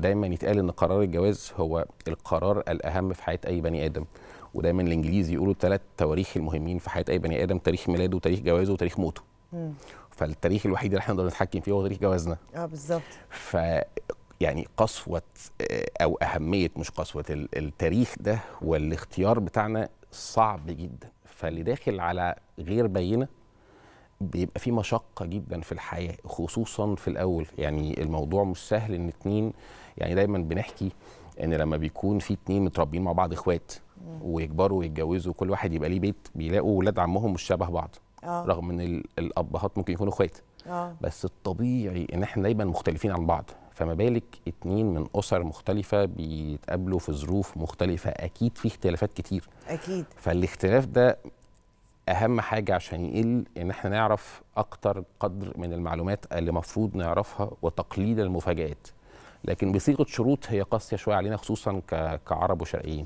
دايما يتقال ان قرار الجواز هو القرار الاهم في حياه اي بني ادم ودايما الانجليزي يقولوا ثلاث تواريخ المهمين في حياه اي بني ادم تاريخ ميلاده وتاريخ جوازه وتاريخ موته مم. فالتاريخ الوحيد اللي احنا نقدر نتحكم فيه هو تاريخ جوازنا اه بالظبط ف يعني قسوه آه، او اهميه مش قسوه التاريخ ده والاختيار بتاعنا صعب جدا فاللي داخل على غير بينه بيبقى في مشقه جدا في الحياه خصوصا في الاول يعني الموضوع مش سهل ان اتنين يعني دايما بنحكي ان لما بيكون في اتنين متربيين مع بعض اخوات ويكبروا ويتجوزوا كل واحد يبقى ليه بيت بيلاقوا ولاد عمهم مش شبه بعض آه. رغم ان الابهات ممكن يكونوا اخوات آه. بس الطبيعي ان احنا دايما مختلفين عن بعض فما بالك اتنين من اسر مختلفه بيتقابلوا في ظروف مختلفه اكيد في اختلافات كتير اكيد فالاختلاف ده اهم حاجه عشان يقل ان احنا نعرف اكتر قدر من المعلومات اللي المفروض نعرفها وتقليل المفاجات لكن بصيغه شروط هي قاسيه شويه علينا خصوصا كعرب وشرقيين